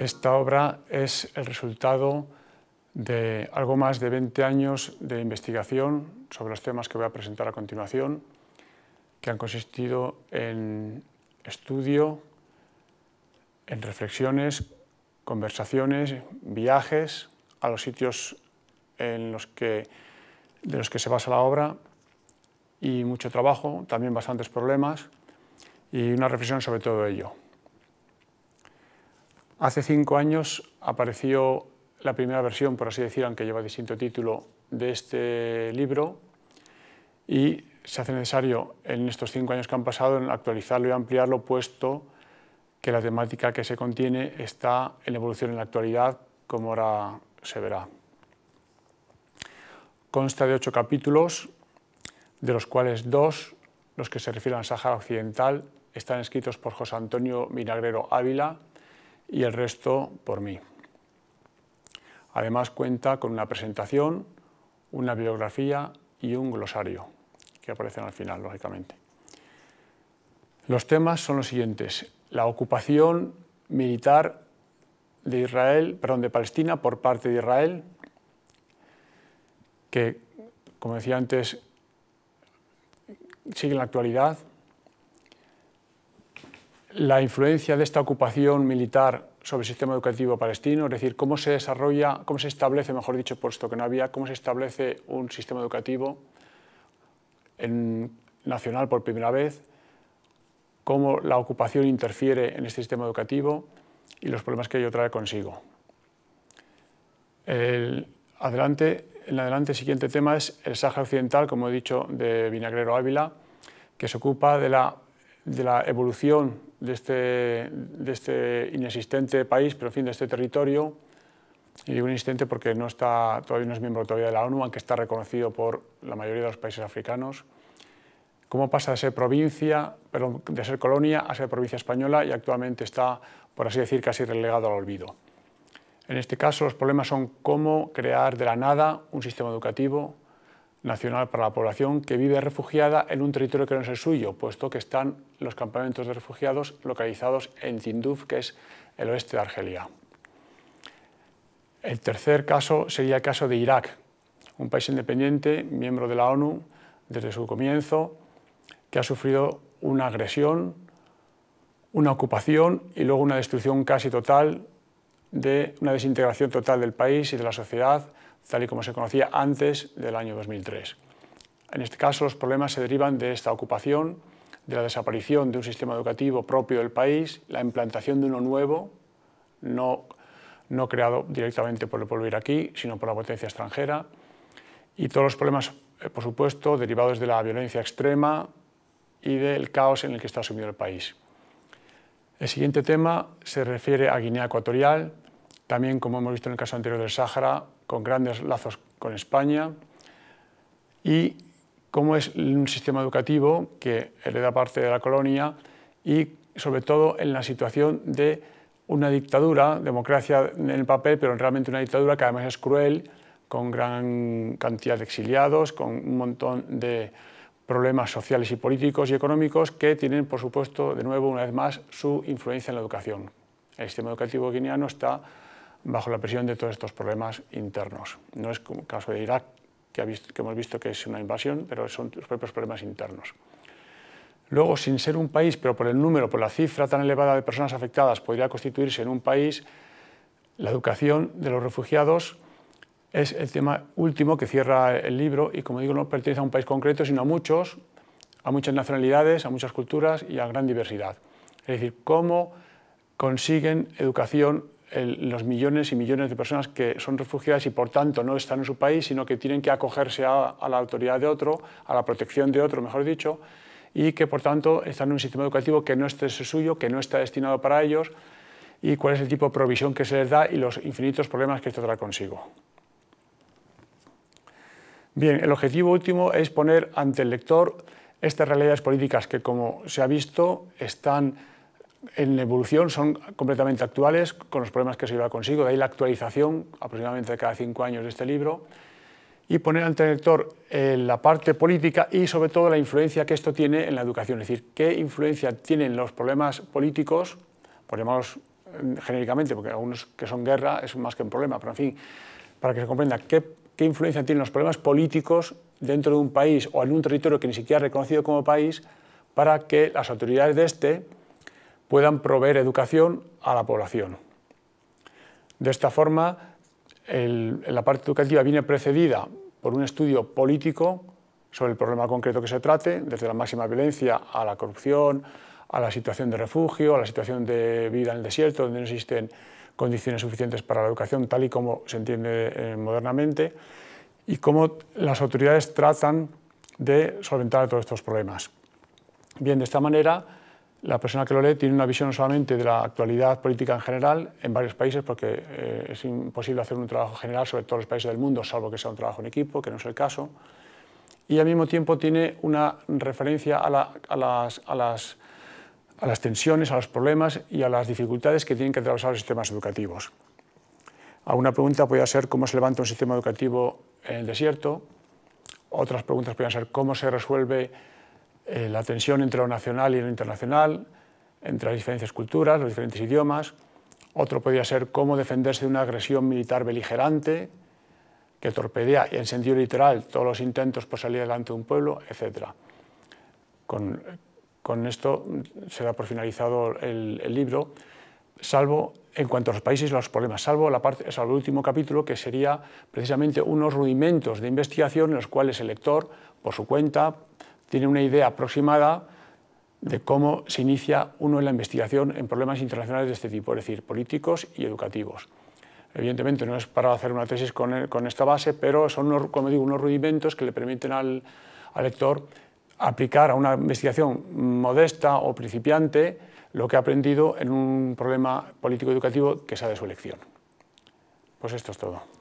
Esta obra es el resultado de algo más de 20 años de investigación sobre los temas que voy a presentar a continuación, que han consistido en estudio, en reflexiones, conversaciones, viajes a los sitios en los que, de los que se basa la obra y mucho trabajo, también bastantes problemas y una reflexión sobre todo ello. Hace cinco años apareció la primera versión, por así decirlo, aunque lleva distinto título, de este libro y se hace necesario en estos cinco años que han pasado en actualizarlo y ampliarlo, puesto que la temática que se contiene está en evolución en la actualidad, como ahora se verá. Consta de ocho capítulos, de los cuales dos, los que se refieren al Sáhara Occidental, están escritos por José Antonio Vinagrero Ávila, y el resto por mí. Además cuenta con una presentación, una biografía y un glosario, que aparecen al final, lógicamente. Los temas son los siguientes. La ocupación militar de Israel, de Palestina por parte de Israel, que, como decía antes, sigue en la actualidad, la influencia de esta ocupación militar sobre el sistema educativo palestino, es decir, cómo se desarrolla, cómo se establece, mejor dicho, puesto que no había, cómo se establece un sistema educativo en, nacional por primera vez, cómo la ocupación interfiere en este sistema educativo y los problemas que ello trae consigo. El, adelante, en adelante, el siguiente tema es el Sáhara Occidental, como he dicho, de Vinagrero Ávila, que se ocupa de la de la evolución este, de este, inexistente país, pero en fin, de este territorio. Y digo inexistente porque no está, todavía no es miembro todavía de la ONU, aunque está reconocido por la mayoría de los países africanos. Cómo pasa de ser provincia, pero de ser colonia a ser provincia española y actualmente está, por así decir, casi relegado al olvido. En este caso, los problemas son cómo crear de la nada un sistema educativo nacional para la población que vive refugiada en un territorio que no es el suyo, puesto que están los campamentos de refugiados localizados en Tinduf, que es el oeste de Argelia. El tercer caso sería el caso de Irak, un país independiente, miembro de la ONU desde su comienzo, que ha sufrido una agresión, una ocupación y luego una destrucción casi total, de una desintegración total del país y de la sociedad, tal y como se conocía antes del año 2003. En este caso, los problemas se derivan de esta ocupación, de la desaparición de un sistema educativo propio del país, la implantación de uno nuevo, no, creado directamente por el pueblo iraquí, sino por la potencia extranjera, y todos los problemas, eh, por supuesto, derivados de la violencia extrema y del caos en el que está sumido el país. El siguiente tema se refiere a Guinea Ecuatorial, también, como hemos visto en el caso anterior del Sáhara, con grandes lazos con España y cómo es un sistema educativo que hereda parte de la colonia y sobre todo en la situación de una dictadura, democracia en el papel, pero realmente una dictadura que además es cruel, con gran cantidad de exiliados, con un montón de problemas sociales y políticos y económicos que tienen, por supuesto, de nuevo, una vez más, su influencia en la educación. El sistema educativo guineano está bajo la presión de todos estos problemas internos. No es como el caso de Irak, que, hemos visto que es una invasión, pero son sus propios problemas internos. Luego, sin ser un país, pero por el número, por la cifra tan elevada de personas afectadas, podría constituirse en un país, la educación de los refugiados es el tema último que cierra el libro y, como digo, no pertenece a un país concreto, sino a muchos, a muchas nacionalidades, a muchas culturas y a gran diversidad. Es decir, cómo consiguen educación los millones y millones de personas que son refugiadas y por tanto no están en su país, sino que tienen que acogerse a, a, la autoridad de otro, a la protección de otro, mejor dicho, y que por tanto están en un sistema educativo que no es suyo, que no está destinado para ellos, y cuál es el tipo de provisión que se les da y los infinitos problemas que esto trae consigo. Bien, el objetivo último es poner ante el lector estas realidades políticas que, como se ha visto, están en evolución, son completamente actuales con los problemas que se lleva consigo, de ahí la actualización aproximadamente cada cinco años de este libro, y poner ante el lector eh, la parte política y sobre todo la influencia que esto tiene en la educación, es decir, qué influencia tienen los problemas políticos, por eh, genéricamente, porque algunos que son guerra es más que un problema, pero en fin, para que se comprenda qué, qué influencia tienen los problemas políticos dentro de un país o en un territorio que ni siquiera es reconocido como país, para que las autoridades de este puedan proveer educación a la población. De esta forma, la parte educativa viene precedida por un estudio político sobre el problema concreto que se trate, desde la máxima violencia a la corrupción, a la situación de refugio, a la situación de vida en el desierto, donde no existen condiciones suficientes para la educación, tal y como se entiende eh, modernamente, y cómo las autoridades tratan de solventar todos estos problemas. Bien, de esta manera, la persona que lo lee tiene una visión no solamente de la actualidad política en general en varios países, porque eh, es imposible hacer un trabajo general sobre todos los países del mundo, salvo que sea un trabajo en equipo, que no es el caso, y al mismo tiempo tiene una referencia a, las, tensiones, a los problemas y a las dificultades que tienen que atravesar los sistemas educativos. A una pregunta podría ser cómo se levanta un sistema educativo en el desierto, otras preguntas podrían ser cómo se resuelve eh, la tensión entre lo nacional y lo internacional, entre las diferentes culturas, los diferentes idiomas. Otro podría ser cómo defenderse de una agresión militar beligerante que torpedea, en sentido literal, todos los intentos por salir adelante de un pueblo, etc. Con, esto se da por finalizado el, libro, salvo, en cuanto a los países y los problemas, salvo, la parte, salvo el último capítulo, que sería precisamente unos rudimentos de investigación en los cuales el lector, por su cuenta, tiene una idea aproximada de cómo se inicia uno en la investigación en problemas internacionales de este tipo, es decir, políticos y educativos. Evidentemente no es para hacer una tesis con, esta base, pero son, como digo, unos rudimentos que le permiten al, al lector aplicar a una investigación modesta o principiante lo que ha aprendido en un problema político-educativo que sea de su elección. Pues esto es todo.